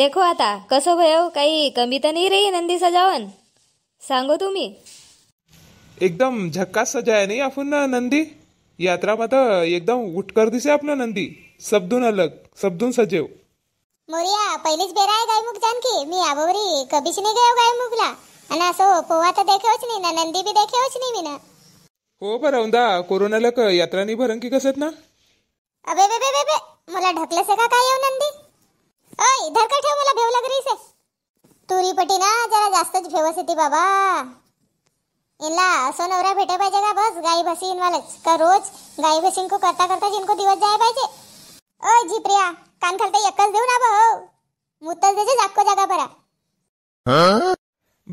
देखो आता कसं भयो हो? काही कमी तर नाही रे नंदी सजावन सांगो तुम्ही एकदम झक्का सजाय आहे नाही आपण ना नंदी यात्रा मात एकदम उठकर दिसे आपलं नंदी सबदून अलग सबदून सजेव मोरिया पहिलीच बेरा आहे गायमुख जानकी मी आबोरी कधीच नाही गेव गायमुखला आणि असं पोवा तर देखेवच नाही ना नंदी बी देखेवच नाही मी ना हो बरं औंदा कोरोनाला क- यात्रा नाही भरंकी कसत ना अबे बे बे बे बे मला ढकलस का काय येऊ हो, नंदी जरा जास्तच फेमस होती बाबा इनला असं नवरा भेटे पाहिजे का बस गाई भसी इनवालच का रोज गाई भसीन को करता करता जिनको दिवस जाय पाहिजे ओ प्रिया कान खालते एकच देऊ ना भाऊ मुतल त्याचे जाको जागा बरा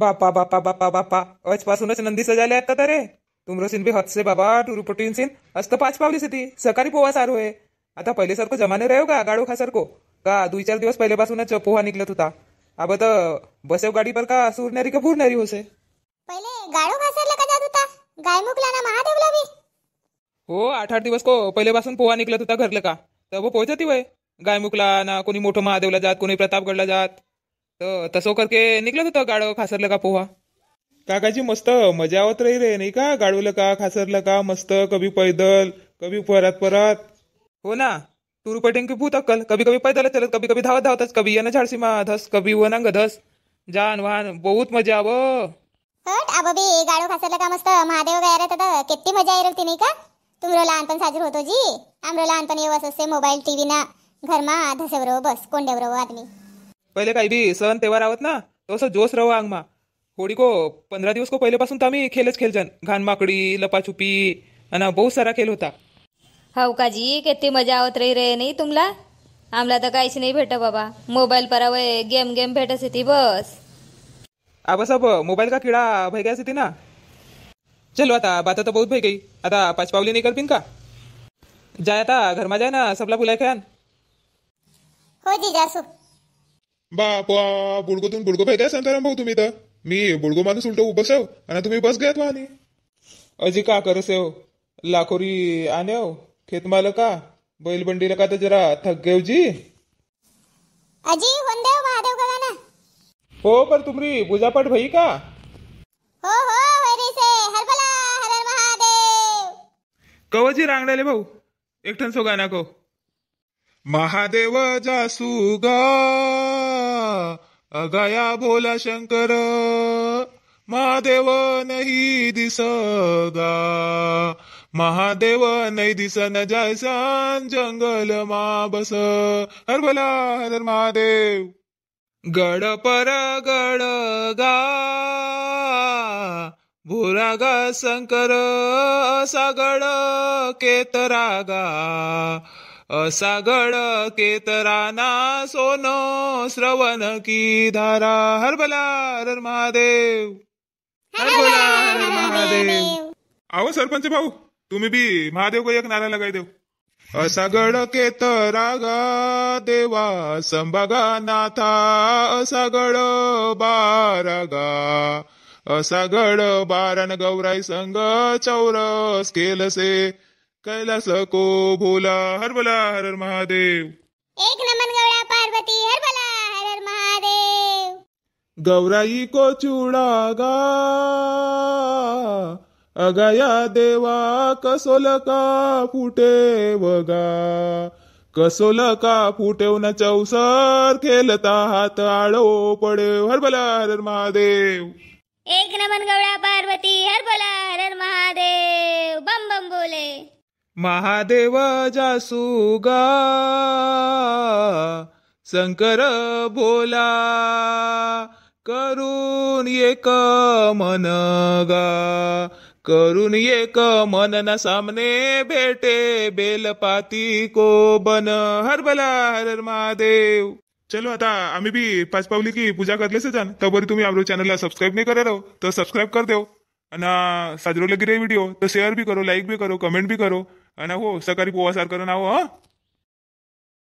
बापा बापा बापा बापा पासूनच नंदी सजाले आता तर रे सिन भी हत्से बाबा टुरु पटून सिन आज पाच पावलीस होती सकाळी पोवा सारो आहे आता पहिले सरको जमाने राहू का गाडू खा सारखो का दुई चार दिवस पहिल्यापासूनच पोहा निघलत होता अब तर बसेव गाडी पर का सुरणारी का फुरणारी होसे पहिले गाळो घासरला का जात होता गायमुखला ना महादेवला भी हो आठ आठ दिवस को पासून पोहा निकलत होता घरलं का तब वो वे गाय गायमुखला ना कोणी मोठं महादेवला जात कोणी प्रतापगडला जात तर तसं करके निकलत होता गाडो खासरलं का पोहा काकाजी मस्त मजा आवत रही रे नाही का गाडवलं का खासरलं का मस्त कभी पैदल कभी परत परत हो ना टूर की भूत अक्कल कभी कभी पैदल चलत कभी कभी धावत धावतच कभी येणं झाडसीमा धस कभी वनांग धस जान वाहन बहुत मजा आव हट आबो बे गाडो खासरला का मस्त महादेव गया तद किती मजा आई ती नाही का तुमरो लहानपण साजर होतो जी आमरो लहानपण येवस असते मोबाईल टीव्ही ना घरमा धसेवरो बस कोंडेवरो आदमी पहिले काही बी सण तेवर आवत ना तसं जोश रहो मा होळी को पंधरा दिवस को पहिलेपासून तर आम्ही खेळच खेळजन घान माकडी लपाछुपी आणि बहुत सारा खेळ होता हो का जी किती मजा आवत रही रे नाही तुमला आम्हाला तर काहीच नाही भेट बाबा मोबाईल परावय गेम गेम भेटस ती बस अब सब मोबाइल का कीड़ा भय गया थी ना चलो आता बात तो बहुत भय गई आता पाच पावली नहीं कर पिन का जाय आता घर में जाए ना सबला बुलाए खान हो जी जासू बापा बुडगोतून बुडगो भय गया संताराम भाऊ तुम्ही तर मी बुडगो माणूस उलट उभं सेव आणि तुम्ही बस गया वाहने अजी का करसेव लाखोरी हो, खेत खेतमाल का बैलबंडीला का तो जरा थक गए हो जी अजी होंदेव हो पर तुमरी पूजापाठ भई का हो हो हरीसे हर हर महादेव कवची रांगडाले भाऊ ठन सो गाना को महादेव जासू सुगा अगाया बोला शंकर महादेव नाही दिसगा महादेव नाही दिसन जायसान जंगल मा बस हर भला हर महादेव गडपर गड गा भोरा ग शंकर गड केतरा गा गड केतरा ना सोन श्रवण की धारा हरबला हर महादेव हरबला हर महादेव आहो सरपंच भाऊ तुम्ही बी महादेव को एक नारा लगाई देऊ केत रागा देवा संभगा नाथा असगड बारागा असगड बारन गौराई संग चौरस केलसे कैलास को बोला हर बोला हर महादेव एक नमन गौरा पार्वती हर बोला हर हर महादेव गौराई को चूड़ा गा अगाया देवा कसोल का फुटे बघा कसोल का न चौसर खेलता हात आळो पडे हरबला हर महादेव एक नमन गवळा पार्वती हरबला हर महादेव बम बम बोले महादेव जासुगा शंकर बोला करून एक मनगा करून एक न सामने बेटे बेलपाती को बन हर भला हर महादेव चलो आता आम्ही बी पाच पावली की पूजा करलेच जाण तर तुम्ही आमच्या चॅनलला सबस्क्राईब नाही करा राहू तर सबस्क्राईब कर देव आणि साजरो लगे रे व्हिडिओ तर शेअर बी करो लाईक बी करो कमेंट बी करो आणि हो सकाळी पोवा सार करून आहो